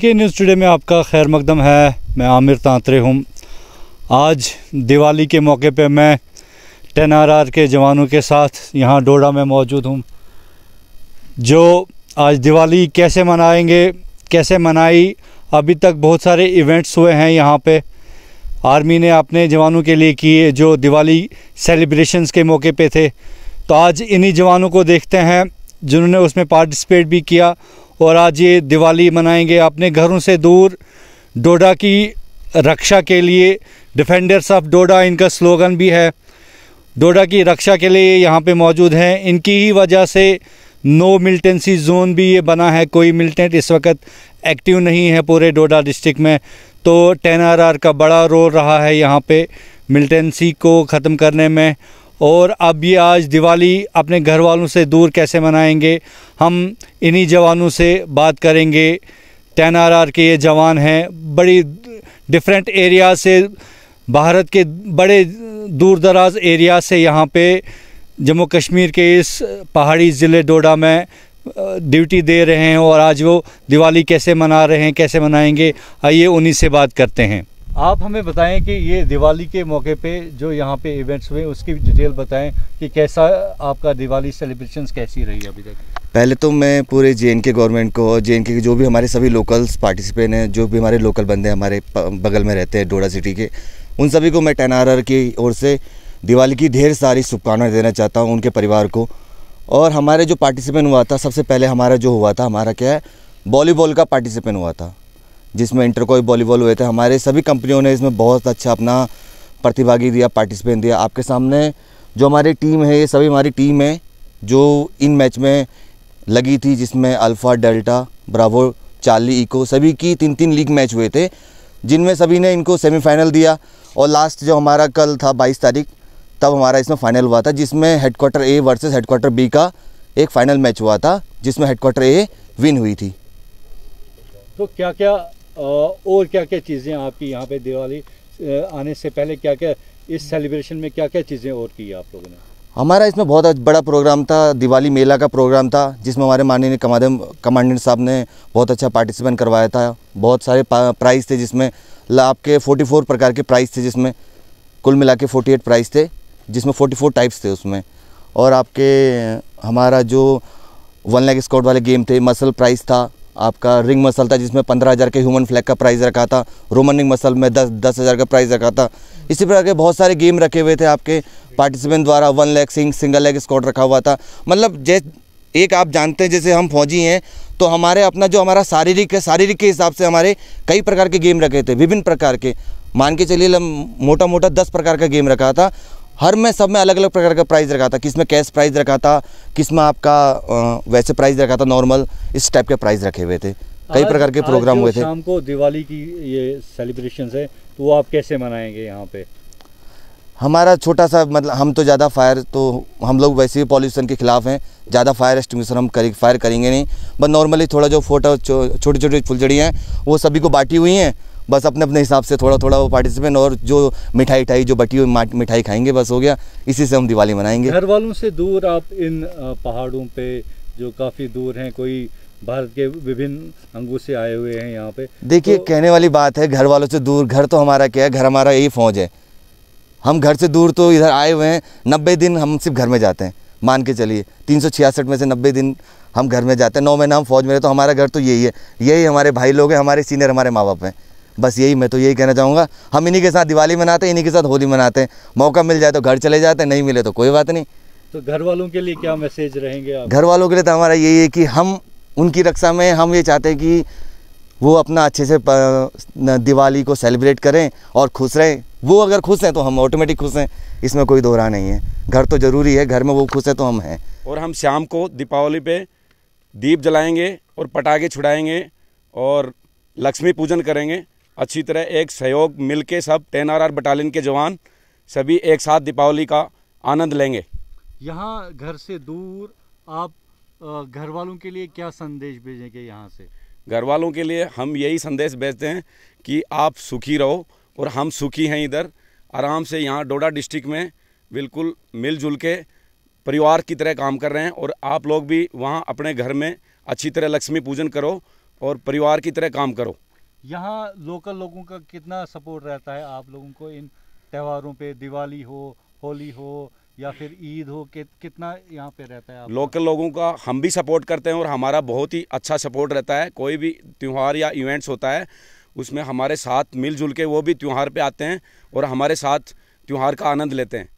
के news today में आपका खैर मकदम है मैं आमिर तांतरे हूँ आज दिवाली के मौके पे मैं टेन आर के जवानों के साथ यहाँ डोडा में मौजूद हूँ जो आज दिवाली कैसे मनाएंगे कैसे मनाई अभी तक बहुत सारे इवेंट्स हुए हैं यहाँ पे आर्मी ने अपने जवानों के लिए किए जो दिवाली सेलिब्रेशंस के मौके पे थे तो आज इन्हीं जवानों को देखते हैं जिन्होंने उसमें पार्टिसिपेट भी किया और आज ये दिवाली मनाएंगे अपने घरों से दूर डोडा की रक्षा के लिए डिफेंडर्स ऑफ डोडा इनका स्लोगन भी है डोडा की रक्षा के लिए यहाँ पे मौजूद हैं इनकी ही वजह से नो मिलिटेंसी जोन भी ये बना है कोई मिलिटेंट इस वक्त एक्टिव नहीं है पूरे डोडा डिस्ट्रिक्ट में तो टेन का बड़ा रोल रहा है यहाँ पे मिलिटेंसी को ख़त्म करने में और अब ये आज दिवाली अपने घर वालों से दूर कैसे मनाएंगे हम इन्हीं जवानों से बात करेंगे टेन आर के ये जवान हैं बड़ी डिफरेंट एरिया से भारत के बड़े दूर दराज एरिया से यहाँ पे जम्मू कश्मीर के इस पहाड़ी ज़िले डोडा में ड्यूटी दे रहे हैं और आज वो दिवाली कैसे मना रहे हैं कैसे मनाएंगे आइए उन्हीं से बात करते हैं आप हमें बताएं कि ये दिवाली के मौके पे जो यहाँ पे इवेंट्स हुए उसकी डिटेल बताएं कि कैसा आपका दिवाली सेलिब्रेशन कैसी रही अभी तक पहले तो मैं पूरे जे के गवर्नमेंट को और जे के जो भी हमारे सभी लोकल्स पार्टिसिपेंट हैं जो भी हमारे लोकल बंदे हमारे बगल में रहते हैं डोडा सिटी के उन सभी को मैं टेन की ओर से दिवाली की ढेर सारी शुभकामनाएं देना चाहता हूँ उनके परिवार को और हमारे जो पार्टिसिपेंट हुआ था सबसे पहले हमारा जो हुआ था हमारा क्या है वॉलीबॉल का पार्टिसिपेंट हुआ था जिसमें इंटरकॉय वॉलीबॉल हुए थे हमारे सभी कंपनियों ने इसमें बहुत अच्छा अपना प्रतिभागी दिया पार्टिसिपेंट दिया आपके सामने जो हमारी टीम है ये सभी हमारी टीम है जो इन मैच में लगी थी जिसमें Alpha Delta Bravo Charlie Echo सभी की तीन तीन लीग मैच हुए थे जिनमें सभी ने इनको सेमीफाइनल दिया और लास्ट जो हमारा कल था 22 तारीख तब हमारा इसमें फाइनल हुआ था जिसमें headquarter A versus headquarter B का एक फ़ाइनल मैच हुआ था जिसमें हेडक्वार्टर ए विन हुई थी तो क्या क्या और क्या क्या चीज़ें आपकी यहाँ पे दिवाली आने से पहले क्या क्या इस सेलिब्रेशन में क्या क्या चीज़ें और की आप लोगों ने हमारा इसमें बहुत बड़ा प्रोग्राम था दिवाली मेला का प्रोग्राम था जिसमें हमारे माननीय कमांडेंट साहब ने बहुत अच्छा पार्टिसिपेंट करवाया था बहुत सारे प्राइज़ थे जिसमें आपके फ़ोर प्रकार के प्राइज़ थे जिसमें कुल मिला के फोर्टी प्राइज़ थे जिसमें फोर टाइप्स थे उसमें और आपके हमारा जो वन लेग स्कॉट वाले गेम थे मसल प्राइस था आपका रिंग मसल था जिसमें पंद्रह हज़ार के ह्यूमन फ्लैग का प्राइज़ रखा था रोमन रिंग मसल में दस दस हज़ार का प्राइज़ रखा था इसी प्रकार के बहुत सारे गेम रखे हुए थे आपके पार्टिसिपेंट द्वारा one leg sing single leg squat रखा हुआ था मतलब जै एक आप जानते हैं जैसे हम फौजी हैं तो हमारे अपना जो हमारा शारीरिक है शारीरिक के हिसाब से हमारे कई प्रकार के गेम रखे थे विभिन्न प्रकार के मान के चलिए मोटा मोटा दस प्रकार का गेम रखा था हर में सब में अलग अलग प्रकार का प्राइस रखा था किस में कैश प्राइस रखा था किस में आपका वैसे प्राइस रखा था नॉर्मल इस टाइप के प्राइस रखे हुए थे कई प्रकार के प्रोग्राम हुए थे शाम को दिवाली की ये सेलिब्रेशन है तो वो आप कैसे मनाएंगे यहाँ पे हमारा छोटा सा मतलब हम तो ज़्यादा फायर तो हम लोग वैसे ही पॉल्यूशन के खिलाफ हैं ज़्यादा फायर एस्टिंग हम करें फायर करेंगे नहीं बट नॉर्मली थोड़ा जो फोटो छोटी छोटी फुलझड़ियाँ हैं वो सभी को बांटी हुई हैं बस अपने अपने हिसाब से थोड़ा थोड़ा वो पार्टिसिपेंट और जो मिठाई उठाई जो बटी हुई मिठाई खाएंगे बस हो गया इसी से हम दिवाली मनाएंगे घर वालों से दूर आप इन पहाड़ों पर जो काफ़ी दूर हैं कोई भारत के विभिन्न अंगों से आए हुए हैं यहाँ पे देखिए तो... कहने वाली बात है घर वालों से दूर घर तो हमारा क्या है घर हमारा यही फौज है हम घर से दूर तो इधर आए हुए हैं नब्बे दिन हम सिर्फ घर में जाते हैं मान के चलिए तीन में से नब्बे दिन हम घर में जाते हैं नौ महीना हम फौज में रहे तो हमारा घर तो यही है यही हमारे भाई लोग हैं हमारे सीनियर हमारे माँ बाप हैं बस यही मैं तो यही कहना चाहूँगा हम इन्हीं के साथ दिवाली मनाते हैं इन्हीं के साथ होली मनाते हैं मौका मिल जाए तो घर चले जाते हैं नहीं मिले तो कोई बात नहीं तो घर वालों के लिए क्या मैसेज रहेंगे आप? घर वालों के लिए तो हमारा यही है कि हम उनकी रक्षा में हम ये चाहते हैं कि वो अपना अच्छे से दिवाली को सेलिब्रेट करें और खुश रहें वो अगर खुश हैं तो हम ऑटोमेटिक खुश हैं इसमें कोई दोहरा नहीं है घर तो ज़रूरी है घर में वो खुश है तो हम हैं और हम शाम को दीपावली पे दीप जलाएंगे और पटाखे छुड़ाएंगे और लक्ष्मी पूजन करेंगे अच्छी तरह एक सहयोग मिलके सब टेन आर आर बटालियन के जवान सभी एक साथ दीपावली का आनंद लेंगे यहाँ घर से दूर आप घर वालों के लिए क्या संदेश भेजेंगे यहाँ से घर वालों के लिए हम यही संदेश भेजते हैं कि आप सुखी रहो और हम सुखी हैं इधर आराम से यहाँ डोडा डिस्ट्रिक्ट में बिल्कुल मिलजुल के परिवार की तरह काम कर रहे हैं और आप लोग भी वहाँ अपने घर में अच्छी तरह लक्ष्मी पूजन करो और परिवार की तरह काम करो यहाँ लोकल लोगों का कितना सपोर्ट रहता है आप लोगों को इन त्योहारों पे दिवाली हो होली हो या फिर ईद हो कि, कितना यहाँ पे रहता है आप लोकल लोगों का हम भी सपोर्ट करते हैं और हमारा बहुत ही अच्छा सपोर्ट रहता है कोई भी त्यौहार या इवेंट्स होता है उसमें हमारे साथ मिलजुल के वो भी त्यौहार पे आते हैं और हमारे साथ त्यौहार का आनंद लेते हैं